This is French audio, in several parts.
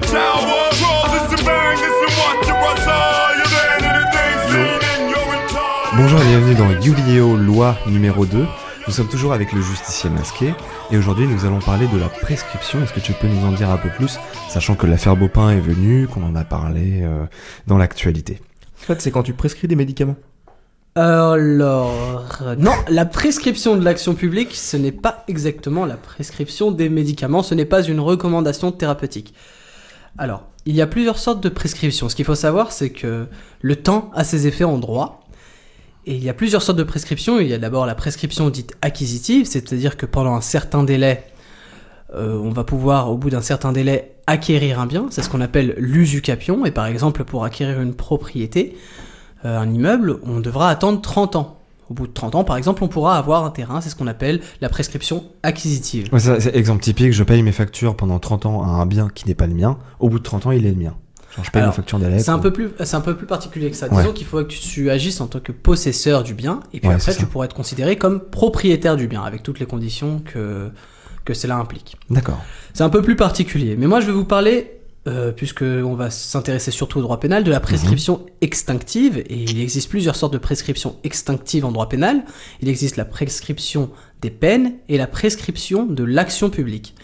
Bonjour et bienvenue dans yu Loi numéro 2. Nous sommes toujours avec le justicier masqué et aujourd'hui nous allons parler de la prescription. Est-ce que tu peux nous en dire un peu plus, sachant que l'affaire Bopin est venue, qu'on en a parlé euh, dans l'actualité En fait, c'est quand tu prescris des médicaments. Alors, euh, non, la prescription de l'action publique, ce n'est pas exactement la prescription des médicaments, ce n'est pas une recommandation thérapeutique. Alors, il y a plusieurs sortes de prescriptions. Ce qu'il faut savoir, c'est que le temps a ses effets en droit. Et il y a plusieurs sortes de prescriptions. Il y a d'abord la prescription dite acquisitive, c'est-à-dire que pendant un certain délai, euh, on va pouvoir, au bout d'un certain délai, acquérir un bien. C'est ce qu'on appelle l'usucapion. Et par exemple, pour acquérir une propriété, euh, un immeuble, on devra attendre 30 ans. Au bout de 30 ans, par exemple, on pourra avoir un terrain, c'est ce qu'on appelle la prescription acquisitive. c'est exemple typique, je paye mes factures pendant 30 ans à un bien qui n'est pas le mien, au bout de 30 ans, il est le mien. je paye Alors, facture C'est un, peu plus, un peu plus particulier que ça. Disons qu'il faut que tu agisses en tant que possesseur du bien, et puis après, tu pourras être considéré comme propriétaire du bien, avec toutes les conditions que, que cela implique. D'accord. C'est un peu plus particulier. Mais moi, je vais vous parler euh, puisqu'on va s'intéresser surtout au droit pénal, de la prescription extinctive, et il existe plusieurs sortes de prescriptions extinctives en droit pénal. Il existe la prescription des peines et la prescription de l'action publique.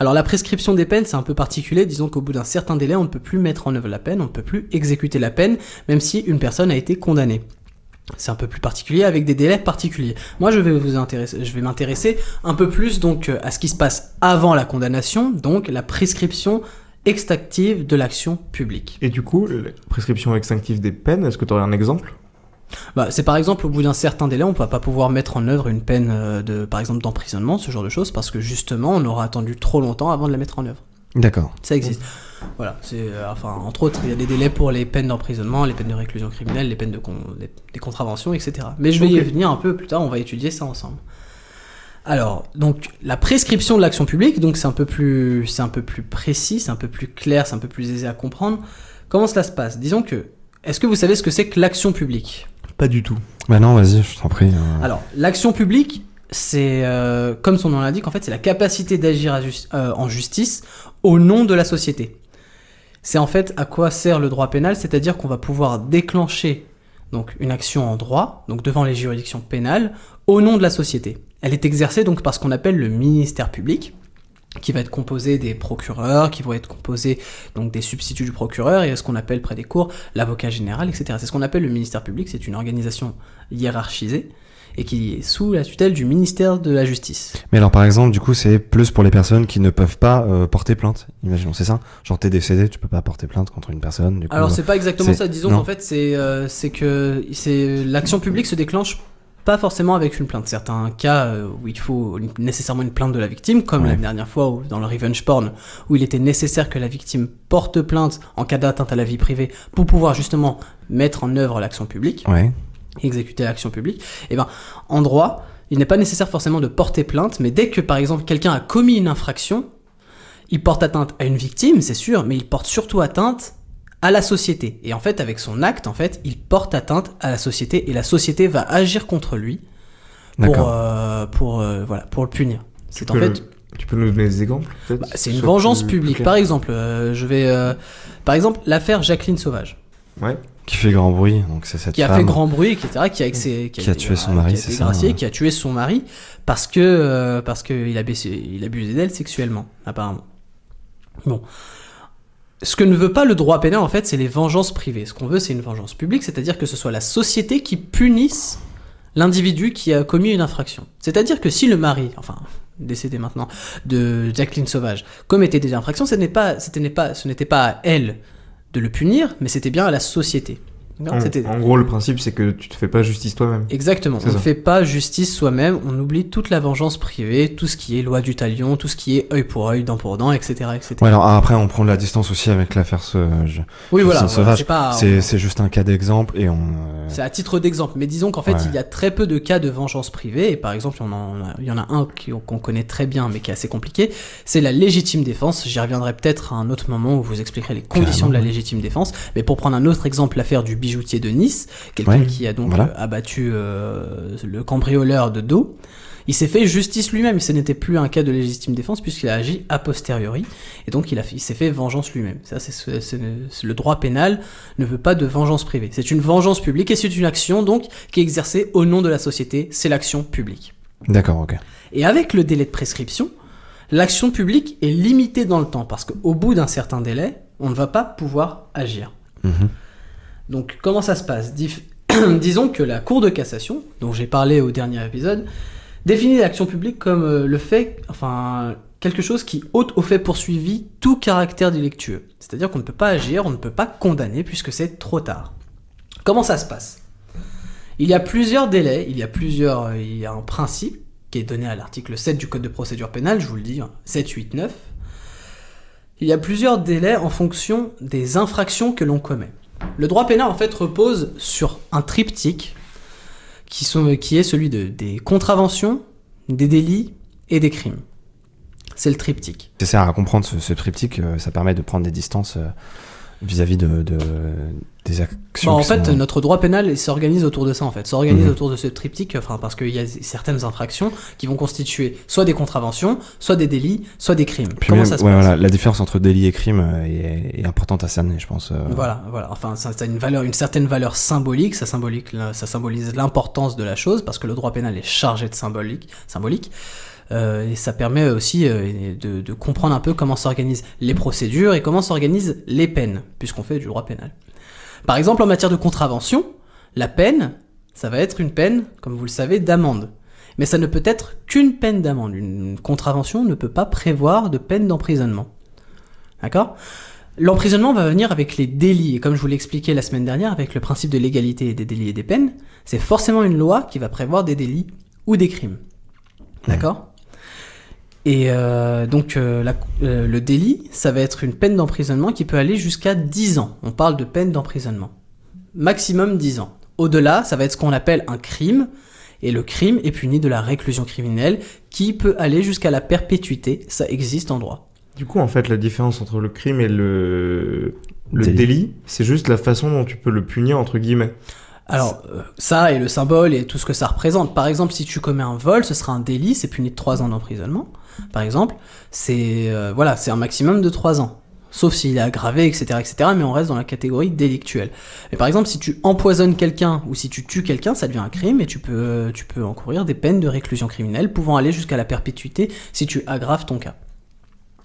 Alors la prescription des peines, c'est un peu particulier, disons qu'au bout d'un certain délai, on ne peut plus mettre en œuvre la peine, on ne peut plus exécuter la peine, même si une personne a été condamnée. C'est un peu plus particulier avec des délais particuliers. Moi, je vais vous intéresser, je vais m'intéresser un peu plus donc euh, à ce qui se passe avant la condamnation, donc la prescription extinctive de l'action publique. Et du coup, prescription extinctive des peines, est-ce que tu aurais un exemple bah, c'est par exemple au bout d'un certain délai, on ne va pas pouvoir mettre en œuvre une peine euh, de, par exemple, d'emprisonnement, ce genre de choses, parce que justement, on aura attendu trop longtemps avant de la mettre en œuvre. D'accord. Ça existe. Voilà, c'est euh, enfin entre autres, il y a des délais pour les peines d'emprisonnement, les peines de réclusion criminelle, les peines de des contraventions, etc. Mais je vais y venir un peu plus tard. On va étudier ça ensemble. Alors, donc la prescription de l'action publique, donc c'est un peu plus, c'est un peu plus précis, c'est un peu plus clair, c'est un peu plus aisé à comprendre. Comment cela se passe Disons que, est-ce que vous savez ce que c'est que l'action publique Pas du tout. Bah non, vas-y, je t'en prie. Hein. Alors, l'action publique, c'est euh, comme son nom l'indique, en fait, c'est la capacité d'agir euh, en justice au nom de la société. C'est en fait à quoi sert le droit pénal, c'est-à-dire qu'on va pouvoir déclencher donc une action en droit, donc devant les juridictions pénales, au nom de la société. Elle est exercée donc par ce qu'on appelle le ministère public, qui va être composé des procureurs, qui vont être composés donc des substituts du procureur et ce qu'on appelle près des cours l'avocat général, etc. C'est ce qu'on appelle le ministère public, c'est une organisation hiérarchisée et qui est sous la tutelle du ministère de la Justice. Mais alors par exemple, du coup, c'est plus pour les personnes qui ne peuvent pas euh, porter plainte. Imaginons, c'est ça Genre t'es décédé, tu peux pas porter plainte contre une personne. Du coup, alors euh, c'est pas exactement ça. Disons en fait, c'est euh, que l'action publique se déclenche pas forcément avec une plainte. Certains cas euh, où il faut nécessairement une plainte de la victime, comme la dernière fois où, dans le revenge porn, où il était nécessaire que la victime porte plainte en cas d'atteinte à la vie privée pour pouvoir justement mettre en œuvre l'action publique, exécuter l'action publique. Et eh ben, en droit, il n'est pas nécessaire forcément de porter plainte, mais dès que par exemple quelqu'un a commis une infraction, il porte atteinte à une victime, c'est sûr, mais il porte surtout atteinte à la société. Et en fait, avec son acte, en fait, il porte atteinte à la société et la société va agir contre lui pour, euh, pour, euh, voilà, pour le punir. C'est en fait. Tu peux nous donner des exemples bah, C'est une vengeance publique. Par exemple, euh, je vais. par exemple, l'affaire Jacqueline Sauvage. Ouais. Qui fait grand bruit, donc c'est cette qui a fait grand bruit, etc. Qui a, qui tué bah, son mari, c'est ça. Qui a tué son mari parce que parce que a baissé, il abusait d'elle sexuellement, apparemment. Bon, ce que ne veut pas le droit pénal, en fait, c'est les vengeances privées. Ce qu'on veut, c'est une vengeance publique, c'est-à-dire que ce soit la société qui punisse l'individu qui a commis une infraction. C'est-à-dire que si le mari, enfin décédé maintenant, de Jacqueline Sauvage commettait des infractions, ce n'était pas, pas, pas à elle de le punir, mais c'était bien à la société en, gros, le principe, c'est que tu te fais pas justice toi-même. Exactement. on ne fait pas justice soi-même, on oublie toute la vengeance privée, tout ce qui est loi du talion, tout ce qui est œil pour œil, dent pour dent, etc. etc. alors ah, après, on prend de la distance aussi avec l'affaire ce... oui, voilà, c'est, pas... c'est, juste un cas d'exemple et on. Euh, c'est à titre d'exemple, mais disons qu'en fait, il y a très peu de cas de vengeance privée. Et par exemple, il y en a, un qu'on connaît très bien, mais qui est assez compliqué. C'est la légitime défense. J'y reviendrai peut-être à un autre moment où vous expliquerez les conditions de la légitime défense. Mais pour prendre un autre exemple, l'affaire du bijou de Nice, quelqu'un qui a donc euh, abattu euh, le cambrioleur de dos. Il s'est fait justice lui-même, ce n'était plus un cas de légitime défense puisqu'il a agi a posteriori, et donc il, a, s'est fait vengeance lui-même. Ça, c'est, le droit pénal ne veut pas de vengeance privée. C'est une vengeance publique et c'est une action donc qui est exercée au nom de la société. C'est l'action publique. D'accord, ok. Et avec le délai de prescription, l'action publique est limitée dans le temps parce qu'au bout d'un certain délai, on ne va pas pouvoir agir. Mhm. Donc comment ça se passe Disons que la Cour de cassation, dont j'ai parlé au dernier épisode, définit l'action publique comme euh, le fait, enfin quelque chose qui ôte au fait poursuivi tout caractère délictueux. C'est-à-dire qu'on ne peut pas agir, on ne peut pas condamner puisque c'est trop tard. Comment ça se passe Il y a plusieurs délais, il y a plusieurs, euh, il y a un principe qui est donné à l'article 7 du Code de procédure pénale, je vous le dis, 7, 8, 9. Il y a plusieurs délais en fonction des infractions que l'on commet. Le droit pénal, en fait, repose sur un triptyque qui, sont, qui est celui de, des contraventions, des délits et des crimes. C'est le triptyque. C'est ça, à comprendre ce, triptyque, euh, ça permet de prendre des distances. Euh, vis-à-vis de, des actions. Bah, en fait, notre droit pénal s'organise autour de ça, en fait. S'organise mhm. autour de ce triptyque, enfin, parce qu'il y a certaines infractions qui vont constituer soit des contraventions, soit des délits, soit des crimes. Comment ça se passe La différence entre délit et crime euh, est, importante à cerner, je pense. Euh. Voilà, voilà. Enfin, ça, a une valeur, une certaine valeur symbolique. Ça, symbolique, ça symbolise l'importance de la chose, parce que le droit pénal est chargé de symbolique. symbolique. Euh, et ça permet aussi euh, de, comprendre un peu comment s'organisent les procédures et comment s'organisent les peines, puisqu'on fait du droit pénal. Par exemple, en matière de contravention, la peine, ça va être une peine, comme vous le savez, d'amende. Mais ça ne peut être qu'une peine d'amende. Une contravention ne peut pas prévoir de peine d'emprisonnement. D'accord L'emprisonnement va venir avec les délits, et comme je vous l'expliquais la semaine dernière, avec le principe de l'égalité des délits et des peines, c'est forcément une loi qui va prévoir des délits ou des crimes. D'accord et euh, donc euh, euh, le délit, ça va être une peine d'emprisonnement qui peut aller jusqu'à 10 ans. On parle de peine d'emprisonnement. Maximum 10 ans. Au-delà, ça va être ce qu'on appelle un crime. Et le crime est puni de la réclusion criminelle qui peut aller jusqu'à la perpétuité. Ça existe en droit. Du coup, en fait, la différence entre le crime et le, le délit, délit c'est juste la façon dont tu peux le punir, entre guillemets. Alors, euh, ça et le symbole et tout ce que ça représente. Par exemple, si tu commets un vol, ce sera un délit, c'est puni de 3 ans d'emprisonnement par exemple, c'est euh, voilà, c'est un maximum de trois ans. Sauf s'il est aggravé, etc., etc., mais on reste dans la catégorie délictuelle. Mais par exemple, si tu empoisonnes quelqu'un ou si tu tues quelqu'un, ça devient un crime et tu peux, tu peux encourir des peines de réclusion criminelle pouvant aller jusqu'à la perpétuité si tu aggraves ton cas.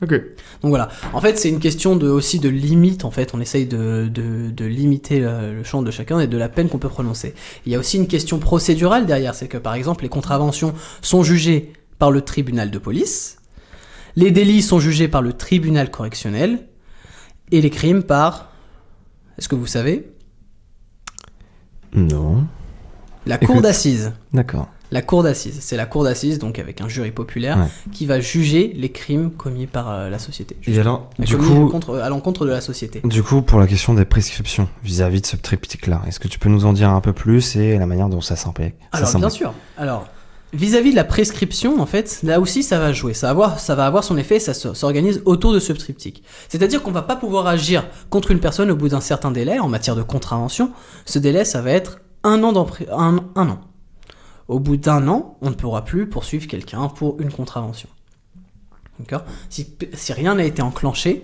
Ok. Donc voilà. En fait, c'est une question de, aussi de limite. En fait, on essaye de, de, de limiter euh, le, champ de chacun et de la peine qu'on peut prononcer. Il y a aussi une question procédurale derrière. C'est que, par exemple, les contraventions sont jugées par le tribunal de police, les délits sont jugés par le tribunal correctionnel et les crimes par... Est-ce que vous savez Non. La cour d'assises. D'accord. La cour d'assises. C'est la cour d'assises, donc avec un jury populaire, qui va juger les crimes commis par euh, la société. du coup, à l'encontre de la société. Du coup, pour la question des prescriptions vis-à-vis de ce triptyque-là, est-ce que tu peux nous en dire un peu plus et la manière dont ça s'implique Alors, bien sûr. Alors, Vis-à-vis de la prescription, en fait, là aussi ça va jouer, ça va avoir, ça va avoir son effet, ça s'organise autour de ce triptyque. C'est-à-dire qu'on va pas pouvoir agir contre une personne au bout d'un certain délai en matière de contravention. Ce délai, ça va être un an un an. Au bout d'un an, on ne pourra plus poursuivre quelqu'un pour une contravention. D'accord si, rien n'a été enclenché,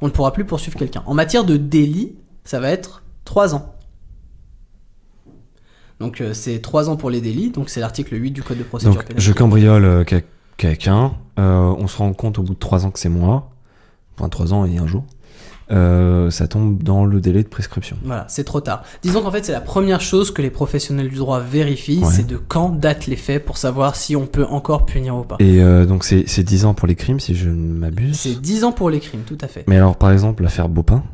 on ne pourra plus poursuivre quelqu'un. En matière de délit, ça va être trois ans. Donc euh, c'est 3 ans pour les délits, donc c'est l'article 8 du Code de procédure donc, Je cambriole euh, quelqu'un, euh, on se rend compte au bout de 3 ans que c'est moi, point 3 ans et un jour. ça tombe dans le délai de prescription. Voilà, c'est trop tard. Disons qu'en fait, c'est la première chose que les professionnels du droit vérifient, c'est de quand datent les faits pour savoir si on peut encore punir ou pas. Et donc, c'est 10 ans pour les crimes, si je ne m'abuse C'est 10 ans pour les crimes, tout à fait. Mais alors, par exemple, l'affaire Bopin,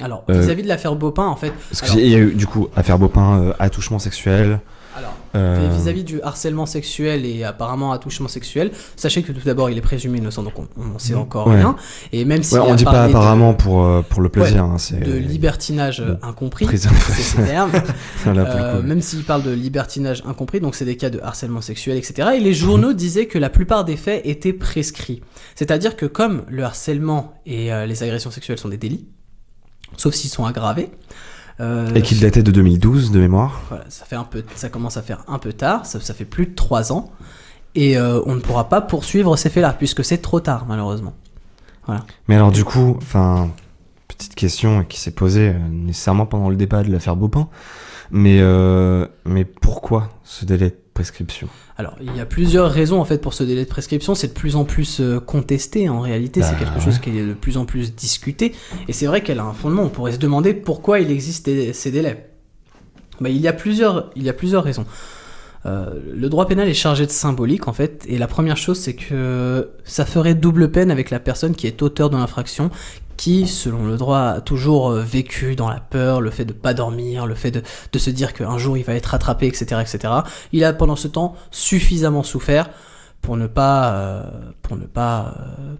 alors, euh, vis-à-vis de l'affaire Bopin, en fait. Parce y a eu, du coup, affaire Bopin, euh, attouchement sexuel. Alors, euh, vis-à-vis du harcèlement sexuel et apparemment attouchement sexuel, sachez que tout d'abord il est présumé innocent, donc on n'en sait mmh. encore rien. Et même si on ne dit pas apparemment pour pour le plaisir, hein, de libertinage incompris, c'est ces termes. même s'il parle de libertinage incompris, donc c'est des cas de harcèlement sexuel, etc. Et les journaux mmh. disaient que la plupart des faits étaient prescrits, c'est-à-dire que comme le harcèlement et les agressions sexuelles sont des délits, sauf s'ils sont aggravés. Euh, et qu'il dataient de 2012 de mémoire. Voilà, ça, fait un peu, ça commence à faire un peu tard, ça, ça fait plus de 3 ans. Et euh, on ne pourra pas poursuivre ces faits-là, puisque c'est trop tard, malheureusement. Voilà. Mais alors, du coup, enfin, petite question qui s'est posée euh, nécessairement pendant le débat de l'affaire Beaupin. Mais, mais pourquoi ce délai prescription Alors, il y a plusieurs raisons en fait pour ce délai de prescription. C'est de plus en plus euh, contesté en réalité. c'est bah quelque chose qui est de plus en plus discuté. Et c'est vrai qu'elle a un fondement. On pourrait se demander pourquoi il existe ces délais. Bah, il, y a plusieurs, il y a plusieurs raisons. Euh, le droit pénal est chargé de symbolique en fait, et la première chose c'est que ça ferait double peine avec la personne qui est auteur de l'infraction, qui, selon le droit, a toujours euh, vécu dans la peur, le fait de pas dormir, le fait de, se dire qu'un jour il va être rattrapé, etc., etc. Il a pendant ce temps suffisamment souffert pour ne pas, euh, pour ne pas,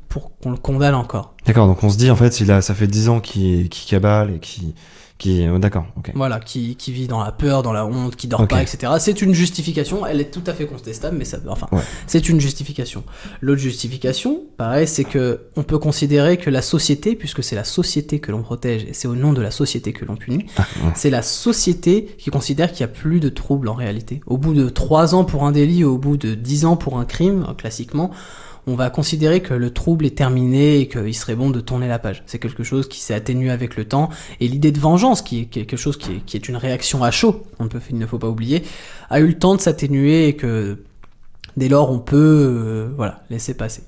pour qu'on le condamne encore. D'accord, donc on se dit en fait, ça fait 10 ans qu'il cabale et qui qui oh, d'accord ok. voilà qui, qui, vit dans la peur dans la honte qui dort pas etc c'est une justification elle est tout à fait contestable mais ça enfin c'est une justification l'autre justification pareil c'est que on peut considérer que la société puisque c'est la société que l'on protège et c'est au nom de la société que l'on punit ah, c'est la société qui considère qu'il y a plus de troubles en réalité au bout de trois ans pour un délit au bout de dix ans pour un crime classiquement on va considérer que le trouble est terminé et qu'il serait bon de tourner la page. C'est quelque chose qui s'est atténué avec le temps. Et l'idée de vengeance, qui est quelque chose qui est, une réaction à chaud, on il ne faut pas oublier, a eu le temps de s'atténuer et que dès lors on peut euh, voilà, laisser passer.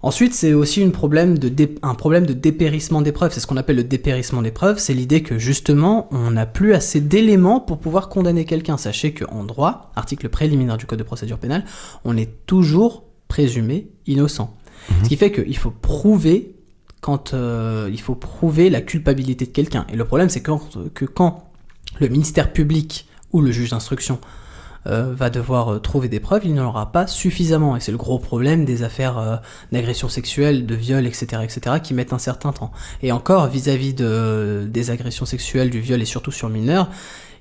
Ensuite, c'est aussi un problème de dépérissement des preuves. C'est ce qu'on appelle le dépérissement des preuves. C'est l'idée que justement, on n'a plus assez d'éléments pour pouvoir condamner quelqu'un. Sachez qu'en droit, article préliminaire du Code de procédure pénale, on est toujours présumé innocent. Mhm. Ce qui fait qu'il faut prouver quand euh, il faut prouver la culpabilité de quelqu'un. Et le problème, c'est que, quand le ministère public ou le juge d'instruction euh, va devoir euh, trouver des preuves, il n'en aura pas suffisamment. Et c'est le gros problème des affaires d'agression sexuelle, de viol, etc., etc., qui mettent un certain temps. Et encore, vis-à-vis -vis de, des agressions sexuelles, du viol et surtout sur mineurs,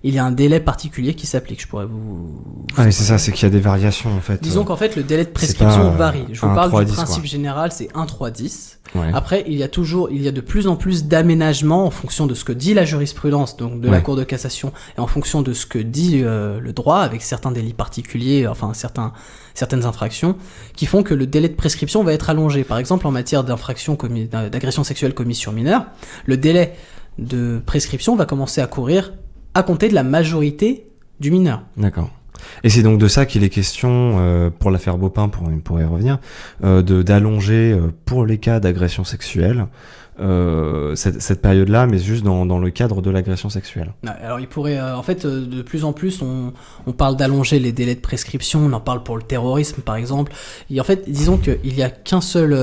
il y a un délai particulier qui s'applique. Je pourrais vous. ah, mais c'est ça, c'est qu'il y a des variations en fait. Disons qu'en fait, le délai de prescription varie. Je vous parle du principe général, c'est 1, 3, 10. Après, il y a toujours, il y a de plus en plus d'aménagements en fonction de ce que dit la jurisprudence, donc de la Cour de cassation, et en fonction de ce que dit euh, le droit, avec certains délits particuliers, enfin certains, certaines infractions, qui font que le délai de prescription va être allongé. Par exemple, en matière d'infraction d'agression sexuelle commise sur mineur, le délai de prescription va commencer à courir à compter de la majorité du mineur. D'accord. Et c'est donc de ça qu'il est question euh, pour l'affaire Bopin, pour, y revenir, euh, d'allonger euh, pour les cas d'agression sexuelle cette, période-là, mais juste dans, le cadre de l'agression sexuelle. Ah, alors il pourrait, en fait, de plus en plus, on, on parle d'allonger les délais de prescription, on en parle pour le terrorisme par exemple. Et en fait, disons qu'il n'y a qu'un seul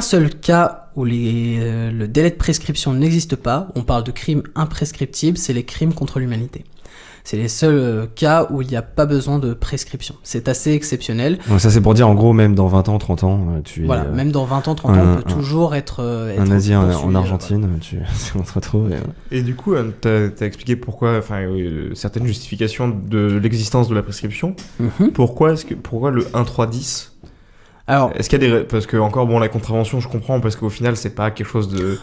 seul cas où les, euh, le délai de prescription n'existe pas, on parle de crimes imprescriptibles, c'est les crimes contre l'humanité. C'est les seuls euh, cas où il n'y a pas besoin de prescription. C'est assez exceptionnel. ça c'est pour dire en gros même dans 20 ans, 30 ans, euh, tu Voilà, même dans 20 ans, 30 ans, on peut toujours être... être un Asie en, Argentine, tu, on se retrouve. Et, du coup, tu as, expliqué pourquoi, enfin, certaines justifications de l'existence de la prescription. Mhm. Pourquoi, est ce que, pourquoi le 1-3-10 est-ce qu'il y a des parce que encore bon la contravention, je comprends parce qu'au final c'est pas quelque chose de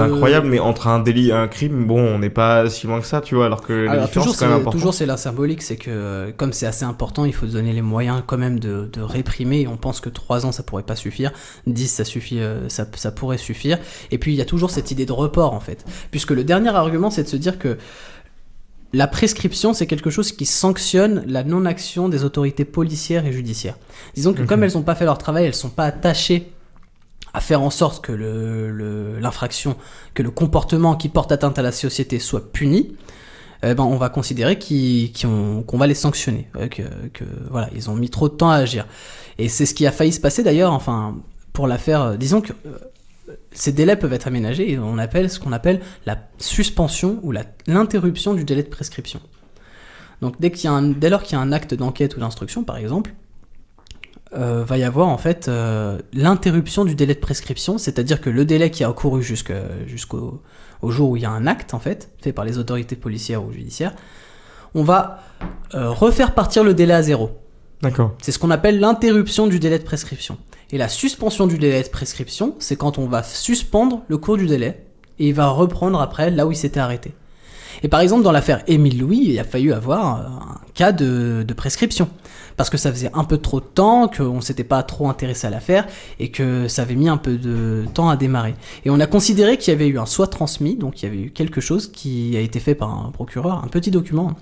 incroyable, mais entre un délit et un crime, bon, on n'est pas si loin que ça, tu vois. Alors que toujours c'est toujours c'est la symbolique, c'est que comme c'est assez important, il faut donner les moyens quand même de, de réprimer. Et on pense que 3 ans ça pourrait pas suffire, 10 ça suffit, euh, ça, ça pourrait suffire. Et puis il y a toujours cette idée de report en fait, puisque le dernier argument c'est de se dire que la prescription, c'est quelque chose qui sanctionne la non-action des autorités policières et judiciaires. Disons que comme mhm. elles n'ont pas fait leur travail, elles ne sont pas attachées à faire en sorte que l'infraction, que le comportement qui porte atteinte à la société soit puni, eh ben, on va considérer qu'on va les sanctionner, euh, que, que, voilà, ils ont mis trop de temps à agir. Et c'est ce qui a failli se passer d'ailleurs, enfin, pour l'affaire, euh, disons que euh, ces délais peuvent être aménagés et on appelle ce qu'on appelle la suspension ou l'interruption du délai de prescription. Donc dès, qu'il y dès lors qu'il y a un acte d'enquête ou d'instruction, par exemple, euh, va y avoir en fait euh, l'interruption du délai de prescription, c'est-à-dire que le délai qui a couru jusqu'au jour où il y a un acte en fait, fait par les autorités policières ou judiciaires, on va euh, refaire partir le délai à zéro. D'accord. C'est ce qu'on appelle l'interruption du délai de prescription. Et la suspension du délai de prescription, c'est quand on va suspendre le cours du délai et il va reprendre après là où il s'était arrêté. Et par exemple, dans l'affaire Émile Louis, il a fallu avoir euh, un cas de, de, prescription. Parce que ça faisait un peu trop de temps, qu'on s'était pas trop intéressé à l'affaire, et que ça avait mis un peu de temps à démarrer. Et on a considéré qu'il y avait eu un soi transmis, donc il y avait eu quelque chose qui a été fait par un procureur, un petit document,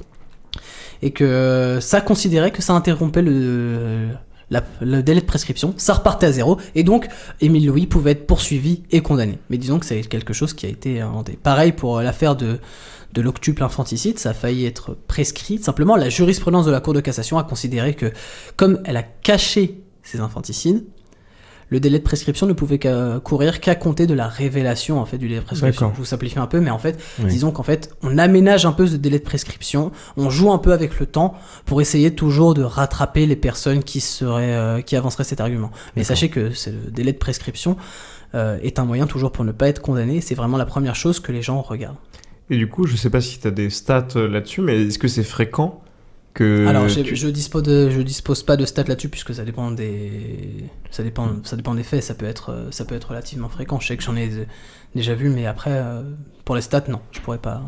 et que ça considérait que ça interrompait le, le délai de prescription, ça repartait à zéro, et donc Émile Louis pouvait être poursuivi et condamné. Mais disons que c'est quelque chose qui a été inventé. Pareil pour euh, l'affaire de, l'octuple infanticide, ça a failli être prescrit. Simplement, la jurisprudence de la Cour de cassation a considéré que, comme elle a caché ces infanticides, le délai de prescription ne pouvait courir qu'à compter de la révélation en fait du délai de prescription. Je vous simplifie un peu, mais en fait, disons qu'en fait, on aménage un peu ce délai de prescription, on joue un peu avec le temps pour essayer toujours de rattraper les personnes qui seraient, euh, qui avanceraient cet argument. Mais sachez que ce délai de prescription euh, est un moyen toujours pour ne pas être condamné. C'est vraiment la première chose que les gens regardent. Et du coup, je ne sais pas si tu as des stats euh, là-dessus, mais est-ce que c'est fréquent alors, je dispose je dispose pas de stats là-dessus puisque ça dépend des, ça dépend, ça dépend des faits. Ça peut être, euh, ça peut être relativement fréquent. Je sais que j'en ai déjà vu, mais après, euh, pour les stats, non, je pourrais pas.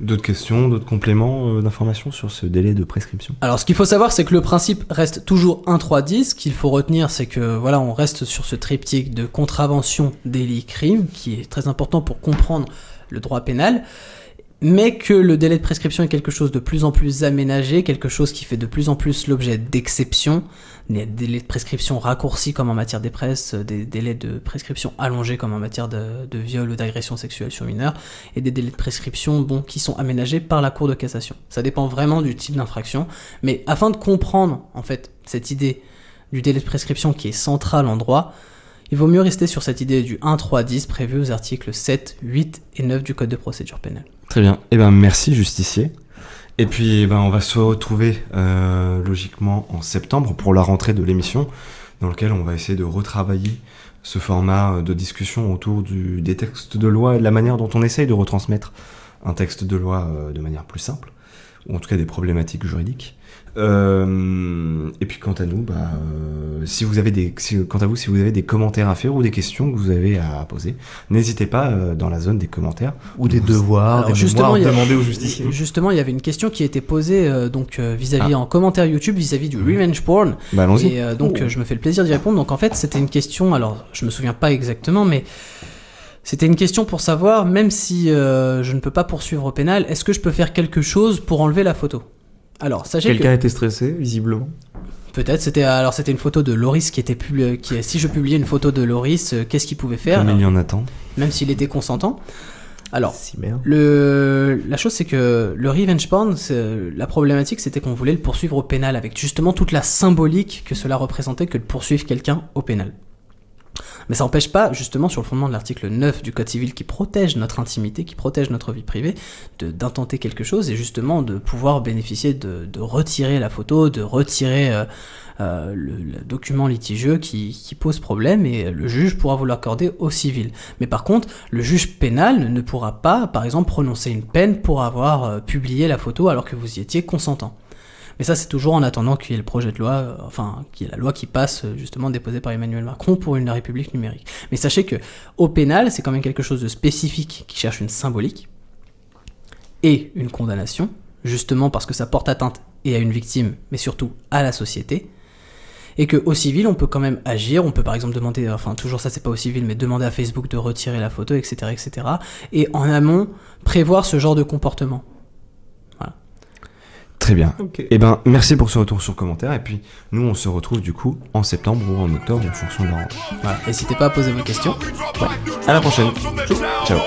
D'autres questions, d'autres compléments euh, d'informations sur ce délai de prescription Alors, ce qu'il faut savoir, c'est que le principe reste toujours 1-3-10. Ce qu'il faut retenir, c'est que voilà, on reste sur ce triptyque de contravention, délit, crime, qui est très important pour comprendre le droit pénal mais que le délai de prescription est quelque chose de plus en plus aménagé, quelque chose qui fait de plus en plus l'objet d'exceptions, des délais de prescription raccourcis comme en matière des presses, euh, des délais de prescription allongés comme en matière de, viol ou d'agression sexuelle sur mineurs, et des délais de prescription bon, qui sont aménagés par la Cour de cassation. Ça dépend vraiment du type d'infraction, mais afin de comprendre en fait cette idée du délai de prescription qui est central en droit, il vaut mieux rester sur cette idée du 1-3-10 aux articles 7, 8 et 9 du Code de procédure pénale. Très bien. Eh ben merci justicier. Et puis eh ben on va se retrouver euh, logiquement en septembre pour la rentrée de l'émission dans laquelle on va essayer de retravailler ce format euh, de discussion autour du, des textes de loi et de la manière dont on essaye de retransmettre un texte de loi euh, de manière plus simple, ou en tout cas des problématiques juridiques. Euh, et puis quant à nous, bah, euh, si vous avez des, si, quant à vous, si vous avez des commentaires à faire ou des questions que vous avez à poser, n'hésitez pas euh, dans la zone des commentaires ou des devoirs, des justement, demander aux Justement, il y avait une question qui a été posée euh, donc vis-à-vis ah. en commentaire YouTube vis-à-vis du mmh. revenge porn. Bah, et donc oh. je me fais le plaisir d'y répondre. Donc en fait, c'était une question. Alors je me souviens pas exactement, mais c'était une question pour savoir, même si je ne peux pas poursuivre au pénal, est-ce que je peux faire quelque chose pour enlever la photo alors, sachez Quelqu'un était stressé, visiblement. Peut-être. C'était alors c'était une photo de Loris qui était publiée. qui si je publiais une photo de Loris, euh, qu'est-ce qu'il pouvait faire il y en attend. Même s'il était consentant. Alors, le, la chose c'est que le revenge porn, euh, la problématique c'était qu'on voulait le poursuivre au pénal avec justement toute la symbolique que cela représentait que de poursuivre quelqu'un au pénal. Mais ça n'empêche pas, justement, sur le fondement de l'article 9 du Code civil qui protège notre intimité, qui protège notre vie privée, d'intenter quelque chose et justement de pouvoir bénéficier de, retirer la photo, de retirer euh, euh, le, document litigieux qui, pose problème et le juge pourra vous l'accorder au civil. Mais par contre, le juge pénal ne pourra pas, par exemple, prononcer une peine pour avoir euh, publié la photo alors que vous y étiez consentant. Mais ça, c'est toujours en attendant qu'il y ait le projet de loi, euh, enfin, qu'il y ait la loi qui passe, euh, justement, déposée par Emmanuel Macron pour une République numérique. Mais sachez que, au pénal, c'est quand même quelque chose de spécifique qui cherche une symbolique et une condamnation, justement parce que ça porte atteinte et à une victime, mais surtout à la société et que au civil on peut quand même agir, on peut par exemple demander, enfin toujours ça c'est pas au civil, mais demander à Facebook de retirer la photo, etc., etc. Et en amont prévoir ce genre de comportement. Très bien. et eh ben, merci pour ce retour sur commentaire. Et puis, nous, on se retrouve du coup en septembre ou en octobre en fonction de leur. Voilà. N'hésitez pas à poser vos questions. À la prochaine. Ciao.